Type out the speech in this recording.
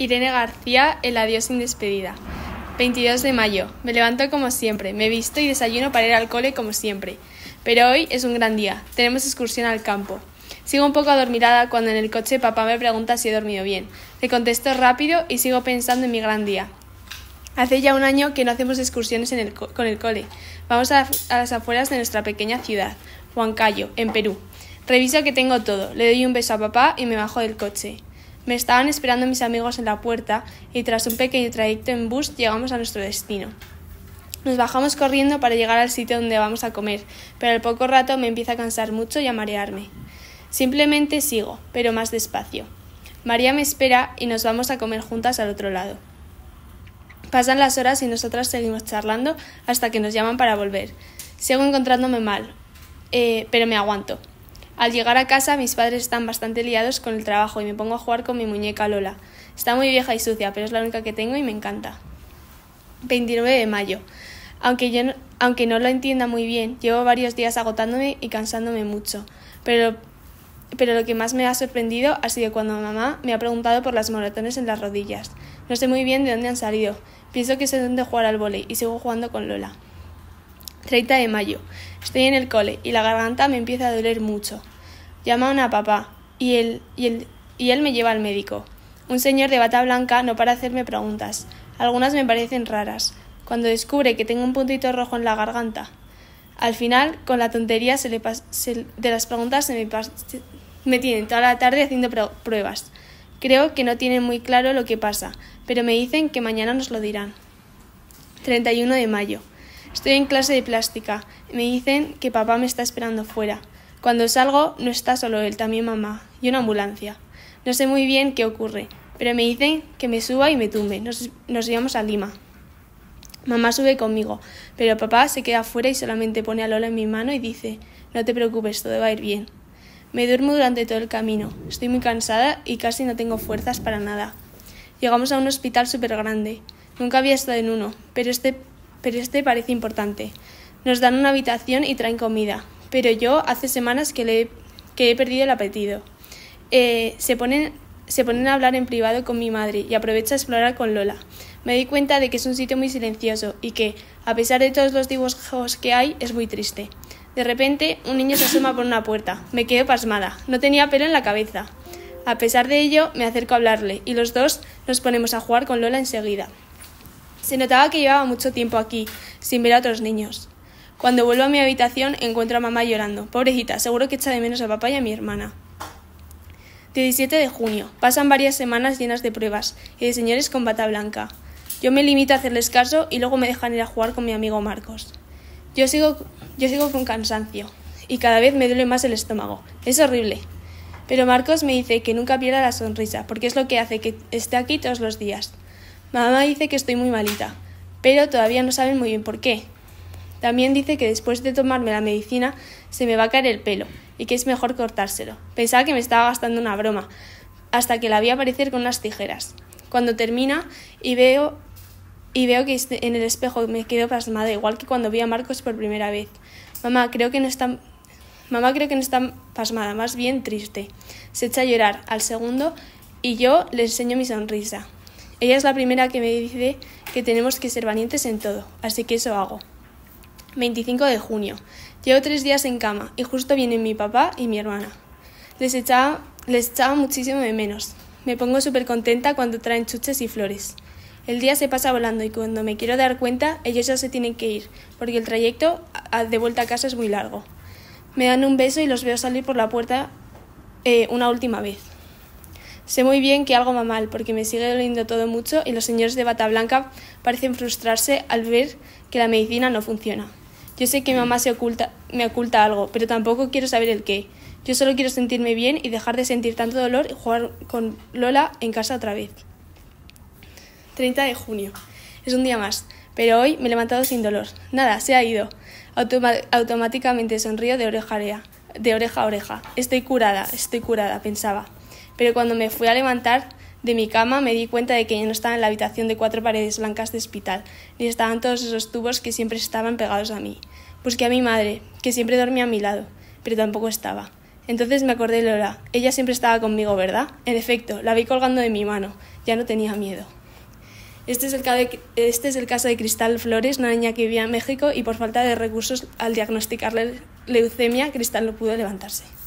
Irene García, El adiós sin despedida. 22 de mayo. Me levanto como siempre, me visto y desayuno para ir al cole como siempre. Pero hoy es un gran día. Tenemos excursión al campo. Sigo un poco adormilada cuando en el coche papá me pregunta si he dormido bien. Le contesto rápido y sigo pensando en mi gran día. Hace ya un año que no hacemos excursiones con el cole. Vamos a las afueras de nuestra pequeña ciudad, Huancayo, en Perú. Reviso que tengo todo, le doy un beso a papá y me bajo del coche. Me estaban esperando mis amigos en la puerta y tras un pequeño trayecto en bus llegamos a nuestro destino. Nos bajamos corriendo para llegar al sitio donde vamos a comer, pero al poco rato me empieza a cansar mucho y a marearme. Simplemente sigo, pero más despacio. María me espera y nos vamos a comer juntas al otro lado. Pasan las horas y nosotras seguimos charlando hasta que nos llaman para volver. Sigo encontrándome mal, eh, pero me aguanto. Al llegar a casa mis padres están bastante liados con el trabajo y me pongo a jugar con mi muñeca Lola. Está muy vieja y sucia, pero es la única que tengo y me encanta. 29 de mayo. Aunque, yo no, aunque no lo entienda muy bien, llevo varios días agotándome y cansándome mucho. Pero, pero lo que más me ha sorprendido ha sido cuando mamá me ha preguntado por las moratones en las rodillas. No sé muy bien de dónde han salido. Pienso que sé dónde jugar al volei y sigo jugando con Lola. 30 de mayo. Estoy en el cole y la garganta me empieza a doler mucho. Llama a papá y él, y, él, y él me lleva al médico. Un señor de bata blanca no para hacerme preguntas. Algunas me parecen raras. Cuando descubre que tengo un puntito rojo en la garganta. Al final, con la tontería de las preguntas me, tienen toda la tarde haciendo pruebas. Creo que no tienen muy claro lo que pasa, pero me dicen que mañana nos lo dirán. 31 de mayo. Estoy en clase de plástica. Me dicen que papá me está esperando fuera. Cuando salgo, no está solo él, también mamá y una ambulancia. No sé muy bien qué ocurre, pero me dicen que me suba y me tumbe. Nos, llevamos a Lima. Mamá sube conmigo, pero papá se queda fuera y solamente pone a Lola en mi mano y dice, no te preocupes, todo va a ir bien. Me duermo durante todo el camino. Estoy muy cansada y casi no tengo fuerzas para nada. Llegamos a un hospital súper grande. Nunca había estado en uno, pero este pero este parece importante. Nos dan una habitación y traen comida, pero yo hace semanas que, he perdido el apetito. Eh, se, ponen, a hablar en privado con mi madre y aprovecha a explorar con Lola. Me di cuenta de que es un sitio muy silencioso y que, a pesar de todos los dibujos que hay, es muy triste. De repente, un niño se asoma por una puerta. Me quedo pasmada. No tenía pelo en la cabeza. A pesar de ello, me acerco a hablarle y los dos nos ponemos a jugar con Lola enseguida. Se notaba que llevaba mucho tiempo aquí, sin ver a otros niños. Cuando vuelvo a mi habitación encuentro a mamá llorando. Pobrecita, seguro que echa de menos a papá y a mi hermana. 17 de junio. Pasan varias semanas llenas de pruebas y de señores con bata blanca. Yo me limito a hacerles caso y luego me dejan ir a jugar con mi amigo Marcos. Yo sigo, yo sigo con cansancio y cada vez me duele más el estómago. Es horrible. Pero Marcos me dice que nunca pierda la sonrisa porque es lo que hace que esté aquí todos los días. Mamá dice que estoy muy malita, pero todavía no saben muy bien por qué. También dice que después de tomarme la medicina se me va a caer el pelo y que es mejor cortárselo. Pensaba que me estaba gastando una broma, hasta que la vi aparecer con unas tijeras. Cuando termina y veo y veo que este, en el espejo me quedo pasmada, igual que cuando vi a Marcos por primera vez. Mamá, creo que no está Mamá creo que no está pasmada, más bien triste. Se echa a llorar al segundo y yo le enseño mi sonrisa. Ella es la primera que me dice que tenemos que ser valientes en todo, así que eso hago. 25 de junio. Llevo tres días en cama y justo vienen mi papá y mi hermana. Les echaba, les echaba muchísimo de menos. Me pongo súper contenta cuando traen chuches y flores. El día se pasa volando y cuando me quiero dar cuenta, ellos ya se tienen que ir, porque el trayecto de vuelta a casa es muy largo. Me dan un beso y los veo salir por la puerta eh, una última vez. Sé muy bien que algo va mal, porque me sigue doliendo todo mucho y los señores de bata blanca parecen frustrarse al ver que la medicina no funciona. Yo sé que mi mamá se oculta, me oculta algo, pero tampoco quiero saber el qué. Yo solo quiero sentirme bien y dejar de sentir tanto dolor y jugar con Lola en casa otra vez. 30 de junio. Es un día más, pero hoy me he levantado sin dolor. Nada, se ha ido. automáticamente sonrío de de oreja a oreja. Estoy curada, estoy curada, pensaba pero cuando me fui a levantar de mi cama me di cuenta de que ya no estaba en la habitación de cuatro paredes blancas de hospital, ni estaban todos esos tubos que siempre estaban pegados a mí. Busqué pues a mi madre, que siempre dormía a mi lado, pero tampoco estaba. Entonces me acordé de Lola. Ella siempre estaba conmigo, ¿verdad? En efecto, la vi colgando de mi mano. Ya no tenía miedo. Este es, el este es el caso de Cristal Flores, una niña que vivía en México y por falta de recursos al diagnosticarle leucemia, Cristal no pudo levantarse.